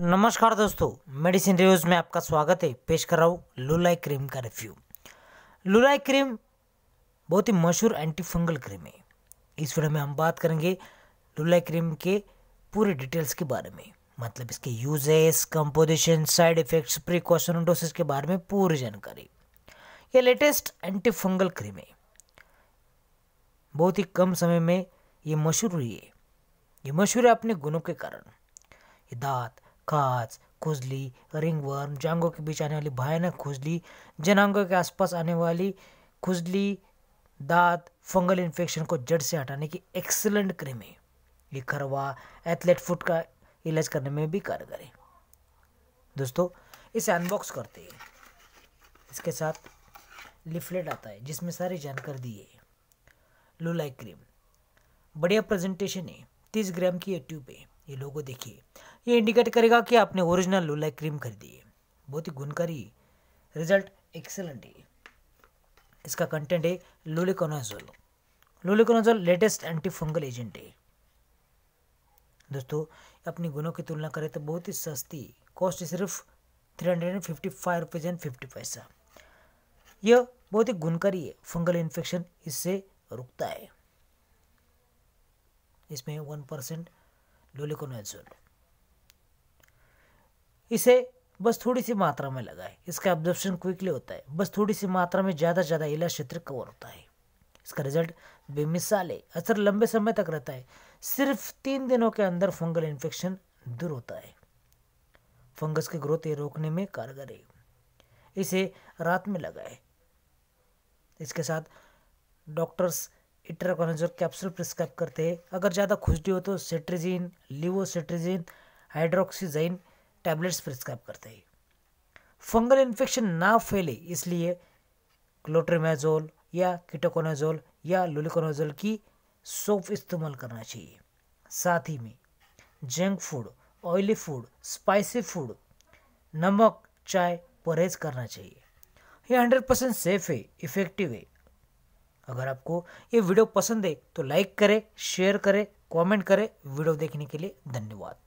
नमस्कार दोस्तों medicine reviews में आपका स्वागत है पेश कर रहा हूँ लुलाई क्रीम का रिव्यू लुलाई क्रीम बहुत ही मशहूर एंटी फंगल क्रीम है इस वीडियो में हम बात करेंगे लुलाई क्रीम के पूरे डिटेल्स के बारे में मतलब इसके uses composition side effects precaution dosage doses के बारे में पूरी जानकारी ये लेटेस्ट एंटी फंगल क्रीम है बहुत ही कम समय में ये मशहूर हुई है ये मशहूर है अपने गुणों के कारण ये दांत काज खुजली रिंगवर्म जांगों के बीच आने वाली भयानक खुजली जनांगों के आसपास आने वाली खुजली दांत फंगल इन्फेक्शन को जड़ से हटाने की एक्सलेंट क्रीम है ये खरवा एथलेट फुट का इलाज करने में भी कारगर है दोस्तों इसे अनबॉक्स करते हैं इसके साथ लिफलेट आता है जिसमें सारी जानकारी दी है लूलाई क्रीम बढ़िया प्रेजेंटेशन है तीस ग्राम की ये ट्यूब है ये लोगो देखिए ये इंडिकेट करेगा कि आपने ओरिजिनल लूलाई क्रीम खरीदी है बहुत ही गुणकारी रिजल्ट एक्सेलेंट है इसका कंटेंट है luliconazole luliconazole latest anti fungal agent है दोस्तों अपनी गुणों की तुलना करें तो बहुत ही सस्ती कॉस्ट सिर्फ three hundred and fifty five rupees and fifty पैसा यह बहुत ही गुणकारी है फंगल इन्फेक्शन इससे रुकता है इसमें वन परसेंट लोलिकोनाजोल इसे बस थोड़ी सी मात्रा में लगाएं इसका ऑब्जर्वेशन क्विकली होता है बस थोड़ी सी मात्रा में ज़्यादा से ज़्यादा इलाज क्षेत्र कवर होता है इसका रिजल्ट बेमिसाल है असर लंबे समय तक रहता है सिर्फ तीन दिनों के अंदर फंगल इन्फेक्शन दूर होता है फंगस की ग्रोथ ये रोकने में कारगर है इसे रात में लगाए इसके साथ डॉक्टर्स इट्राकोनाजोल कैप्सूल प्रिस्क्राइब करते हैं अगर ज़्यादा खुजली हो तो cetirizine levocetirizine hydroxyzine tablets prescribe करते हैं फंगल इन्फेक्शन ना फैले इसलिए क्लोट्रेमाजोल या किटोकोनाजोल या लुलिकोनाजोल की सोप इस्तेमाल करना चाहिए साथ ही में junk food oily food spicy food नमक चाय परहेज करना चाहिए ये हंड्रेड परसेंट सेफ है इफ़ेक्टिव है अगर आपको ये वीडियो पसंद है तो लाइक करें शेयर करें कमेंट करें वीडियो देखने के लिए धन्यवाद